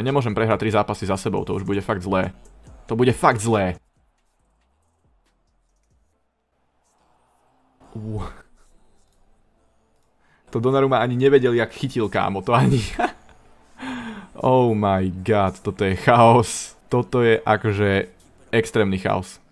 ja nemôžem prehrať 3 zápasy za sebou, to už bude fakt zlé. To bude fakt zlé. Uh. To Donnarumma ani nevedel, jak chytil, kámo, to ani... oh my god, toto je chaos. Toto je akože extrémny chaos.